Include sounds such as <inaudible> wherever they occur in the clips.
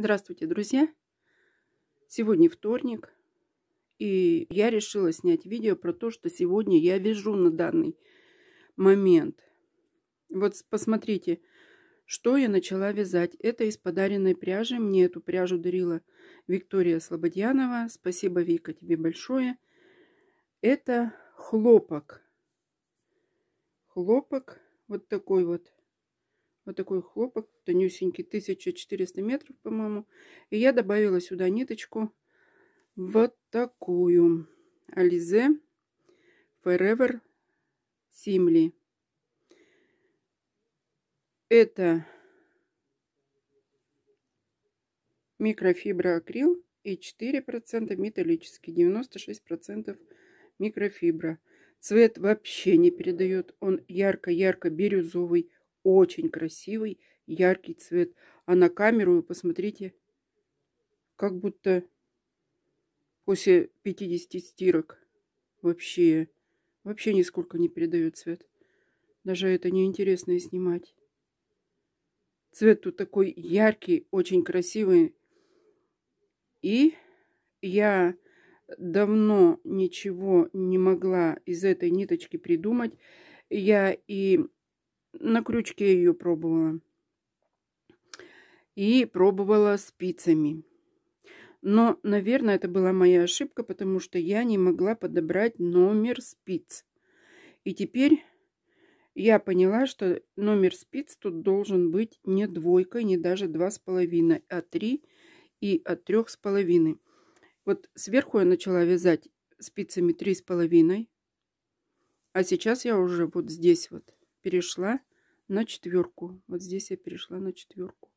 Здравствуйте, друзья! Сегодня вторник, и я решила снять видео про то, что сегодня я вяжу на данный момент. Вот посмотрите, что я начала вязать. Это из подаренной пряжи. Мне эту пряжу дарила Виктория Слободьянова. Спасибо, Вика, тебе большое. Это хлопок. Хлопок вот такой вот вот такой хлопок, тонюсенький, 1400 метров, по-моему. И я добавила сюда ниточку вот такую. Ализе Forever Симли. Это микрофибра акрил и 4% металлический, 96% микрофибра. Цвет вообще не передает, он ярко-ярко бирюзовый, очень красивый, яркий цвет. А на камеру вы посмотрите, как будто после 50 стирок вообще, вообще нисколько не передает цвет. Даже это неинтересно и снимать. Цвет тут такой яркий, очень красивый. И я давно ничего не могла из этой ниточки придумать. Я и на крючке ее пробовала. И пробовала спицами. Но, наверное, это была моя ошибка, потому что я не могла подобрать номер спиц. И теперь я поняла, что номер спиц тут должен быть не двойкой, не даже два с половиной, а три и от трех с половиной. Вот сверху я начала вязать спицами три с половиной, а сейчас я уже вот здесь вот перешла на четверку. Вот здесь я перешла на четверку,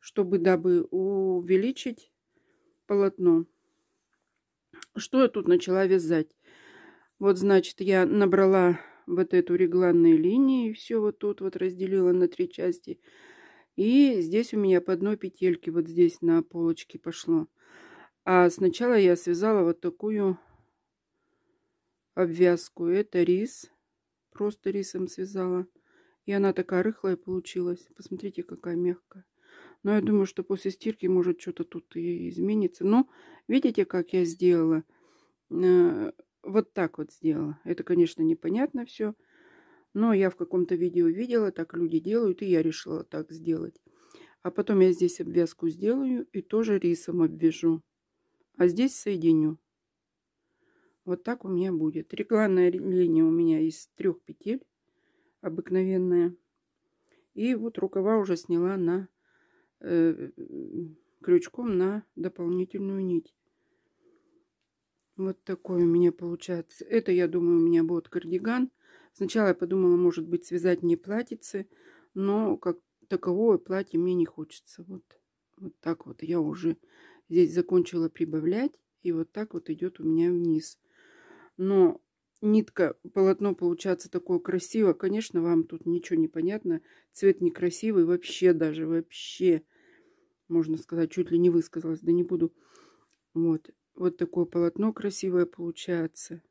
чтобы дабы увеличить полотно. Что я тут начала вязать? Вот, значит, я набрала вот эту регланные линии, все вот тут вот разделила на три части. И здесь у меня по одной петельке, вот здесь на полочке пошло. А сначала я связала вот такую обвязку. Это рис просто рисом связала. И она такая рыхлая получилась. Посмотрите, какая мягкая. Но я думаю, что после стирки может что-то тут и изменится. Но видите, как я сделала? Э, вот так вот сделала. Это, конечно, непонятно все. Но я в каком-то видео видела, так люди делают, и я решила так сделать. А потом я здесь обвязку сделаю и тоже рисом обвяжу. А здесь соединю. Вот так у меня будет. Регланная линия у меня из трех петель обыкновенная. И вот рукава уже сняла на э, крючком на дополнительную нить. Вот такой у меня получается. Это, я думаю, у меня будет кардиган. Сначала я подумала, может быть, связать мне платьице, но как таковое платье мне не хочется. Вот, вот так вот я уже здесь закончила прибавлять. И вот так вот идет у меня вниз но нитка, полотно получается такое красиво. Конечно, вам тут ничего не понятно. Цвет некрасивый вообще даже, вообще, можно сказать, чуть ли не высказалась, да не буду. Вот, вот такое полотно красивое получается.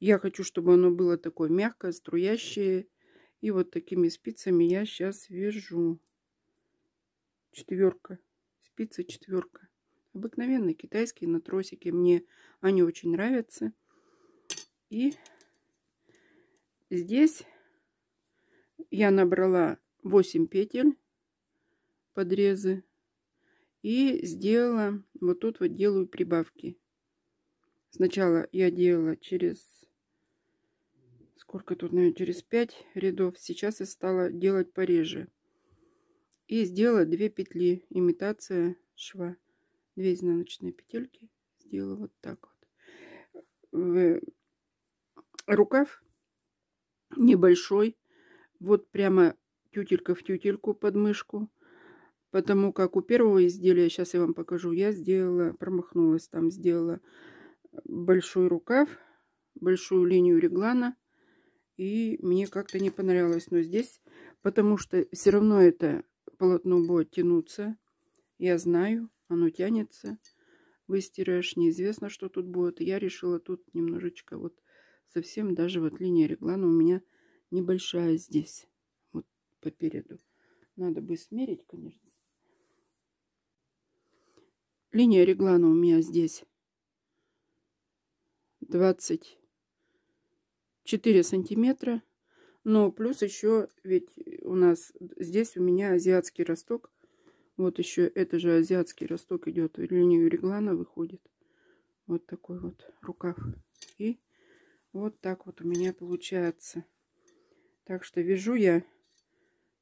Я хочу, чтобы оно было такое мягкое, струящее. И вот такими спицами я сейчас вяжу. Четверка. Спица четверка. Обыкновенные китайские на тросике. Мне они очень нравятся. И здесь я набрала 8 петель подрезы и сделала вот тут вот делаю прибавки сначала я делала через сколько тут наверное, через 5 рядов сейчас я стала делать пореже и сделала 2 петли имитация шва 2 изнаночные петельки сделала вот так вот Рукав небольшой, вот прямо тютелька в тютельку под мышку, потому как у первого изделия, сейчас я вам покажу, я сделала, промахнулась, там сделала большой рукав, большую линию реглана, и мне как-то не понравилось. Но здесь, потому что все равно это полотно будет тянуться, я знаю, оно тянется, выстираешь, неизвестно, что тут будет. Я решила тут немножечко вот совсем даже вот линия реглана у меня небольшая здесь, вот по переду. Надо бы смерить, конечно. Линия реглана у меня здесь 24 сантиметра. Но плюс еще, ведь у нас здесь у меня азиатский росток. Вот еще это же азиатский росток идет. Линию реглана выходит. Вот такой вот рукав. И вот так вот у меня получается. Так что вяжу я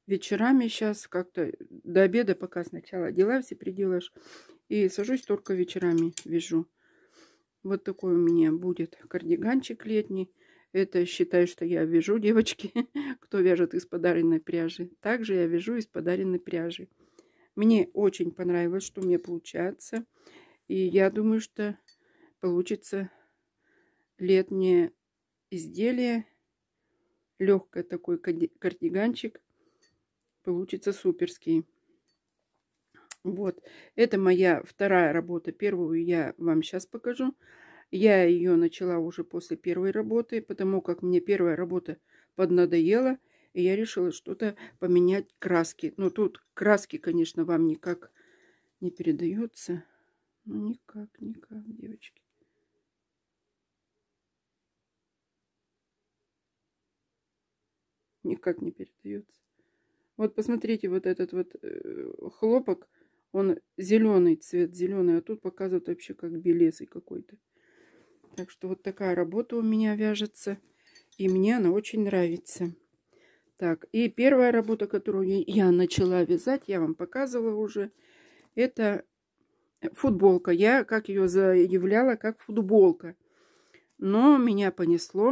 вечерами сейчас как-то до обеда, пока сначала дела все приделаешь. И сажусь только вечерами вяжу. Вот такой у меня будет кардиганчик летний. Это считаю, что я вяжу, <laughs> девочки, кто вяжет из подаренной пряжи. Также я вяжу из подаренной пряжи. Мне очень понравилось, что мне получается. И я думаю, что получится летнее изделие. Легкое такой кардиганчик. Получится суперский. Вот. Это моя вторая работа. Первую я вам сейчас покажу. Я ее начала уже после первой работы, потому как мне первая работа поднадоела. И я решила что-то поменять краски. Но ну, тут краски, конечно, вам никак не передаются Ну, никак, никак, девочки. никак не передается. Вот посмотрите, вот этот вот э, хлопок, он зеленый цвет, зеленый, а тут показывают вообще как белесый какой-то. Так что вот такая работа у меня вяжется, и мне она очень нравится. Так, и первая работа, которую я начала вязать, я вам показывала уже, это футболка. Я как ее заявляла, как футболка. Но меня понесло,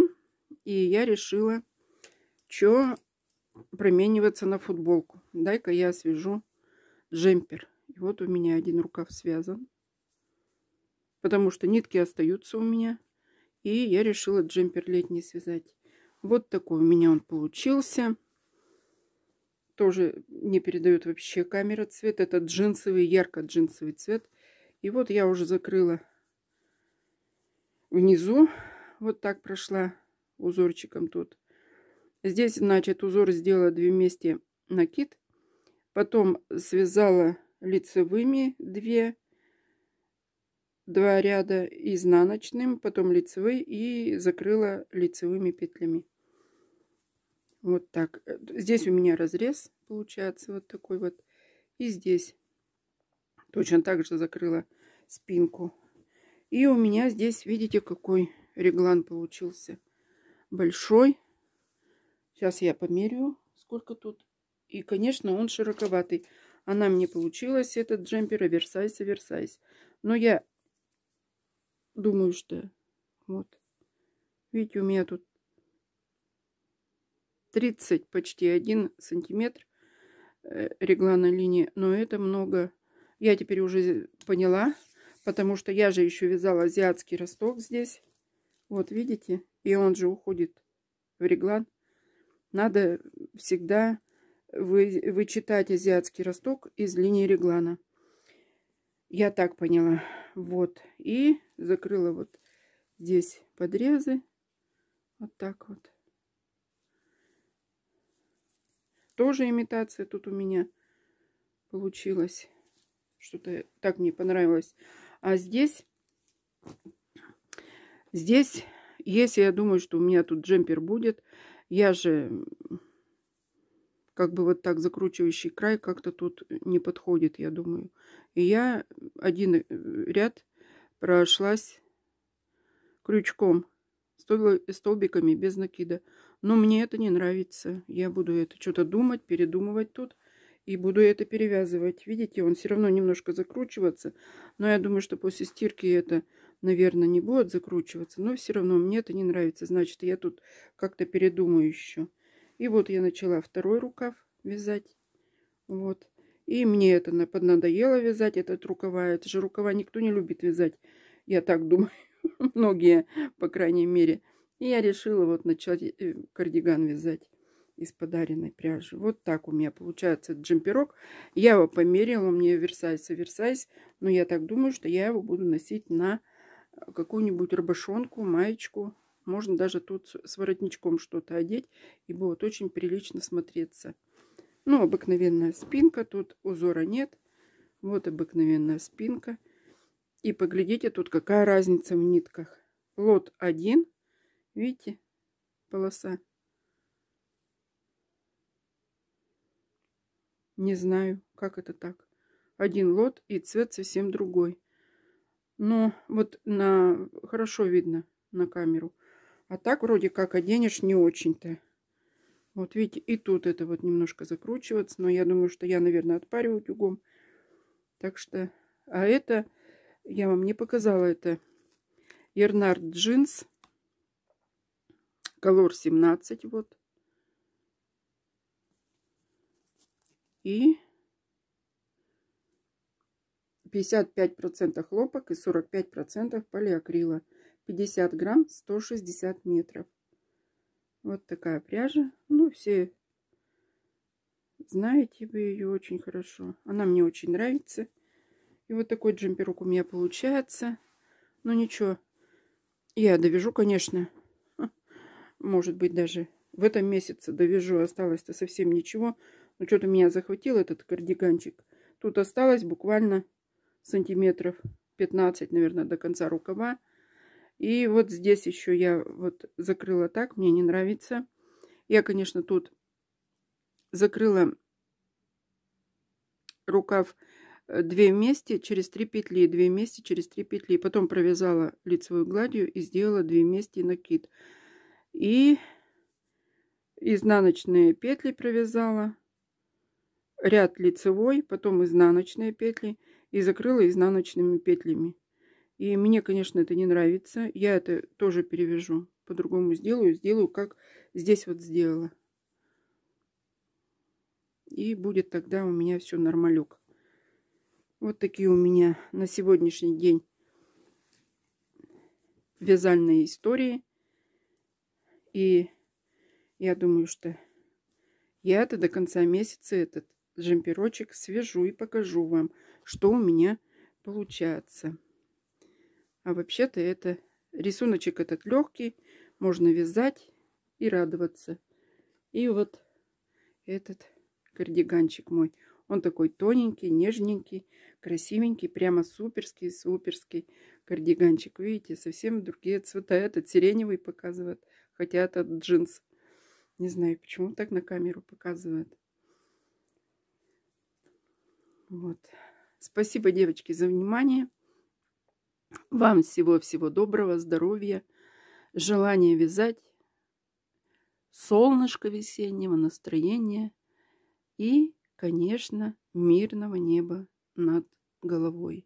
и я решила что промениваться на футболку. Дай-ка я свяжу джемпер. И вот у меня один рукав связан, потому что нитки остаются у меня. И я решила джемпер летний связать. Вот такой у меня он получился. Тоже не передает вообще камера цвет. Это джинсовый, ярко-джинсовый цвет. И вот я уже закрыла внизу. Вот так прошла узорчиком тут Здесь, значит, узор сделала две вместе накид, потом связала лицевыми две, два ряда изнаночным, потом лицевые и закрыла лицевыми петлями. Вот так. Здесь у меня разрез получается вот такой вот. И здесь точно так же закрыла спинку. И у меня здесь, видите, какой реглан получился. Большой, Сейчас я померю, сколько тут. И, конечно, он широковатый. Она мне получилась, этот джемпер, оверсайз, оверсайз. Но я думаю, что... Вот. Видите, у меня тут 30, почти 1 сантиметр э, регланной линии. Но это много. Я теперь уже поняла, потому что я же еще вязала азиатский росток здесь. Вот, видите? И он же уходит в реглан. Надо всегда вы, вычитать азиатский росток из линии реглана. Я так поняла. Вот. И закрыла вот здесь подрезы. Вот так вот. Тоже имитация тут у меня получилась. Что-то так мне понравилось. А здесь... Здесь, если я думаю, что у меня тут джемпер будет, я же как бы вот так закручивающий край как-то тут не подходит, я думаю. И я один э, ряд прошлась крючком, столбиками без накида. Но мне это не нравится. Я буду это что-то думать, передумывать тут. И буду это перевязывать. Видите, он все равно немножко закручивается, Но я думаю, что после стирки это наверное, не будет закручиваться, но все равно мне это не нравится. Значит, я тут как-то передумаю еще. И вот я начала второй рукав вязать. Вот. И мне это поднадоело вязать, этот рукава. Это же рукава никто не любит вязать. Я так думаю. <laughs> Многие, по крайней мере. И я решила вот начать э, кардиган вязать из подаренной пряжи. Вот так у меня получается джемперок. Я его померила, мне Версайс и Версайс, но я так думаю, что я его буду носить на какую-нибудь рыбашонку, маечку. Можно даже тут с воротничком что-то одеть и будет очень прилично смотреться. Ну, обыкновенная спинка, тут узора нет. Вот обыкновенная спинка. И поглядите, тут какая разница в нитках. Лот 1, видите, полоса. Не знаю, как это так. Один лот и цвет совсем другой. Но ну, вот на хорошо видно на камеру. А так вроде как оденешь не очень-то. Вот видите, и тут это вот немножко закручиваться. Но я думаю, что я, наверное, отпариваю утюгом, Так что... А это... Я вам не показала это. Ернард джинс. Колор 17. Вот. И 55% хлопок и 45% полиакрила. 50 грамм, 160 метров. Вот такая пряжа. Ну, все знаете вы ее очень хорошо. Она мне очень нравится. И вот такой джемперок у меня получается. ну ничего, я довяжу, конечно. <laughs> Может быть, даже в этом месяце довяжу. Осталось-то совсем ничего. Но что-то меня захватил этот кардиганчик. Тут осталось буквально сантиметров 15, наверное, до конца рукава. И вот здесь еще я вот закрыла так, мне не нравится. Я, конечно, тут закрыла рукав 2 э, вместе через 3 петли, 2 вместе через 3 петли. Потом провязала лицевую гладью и сделала 2 вместе накид. И изнаночные петли провязала, ряд лицевой, потом изнаночные петли и закрыла изнаночными петлями. И мне, конечно, это не нравится. Я это тоже перевяжу. По-другому сделаю. Сделаю, как здесь вот сделала. И будет тогда у меня все нормалек. Вот такие у меня на сегодняшний день вязальные истории. И я думаю, что я это до конца месяца этот джемперочек свяжу и покажу вам, что у меня получается. А вообще-то это рисуночек этот легкий, можно вязать и радоваться. И вот этот кардиганчик мой. Он такой тоненький, нежненький, красивенький, прямо суперский, суперский кардиганчик. Видите, совсем другие цвета. Этот сиреневый показывает, хотя этот джинс. Не знаю, почему так на камеру показывает. Вот. Спасибо, девочки, за внимание. Вам всего-всего доброго, здоровья, желания вязать, солнышко весеннего настроения и, конечно, мирного неба над головой.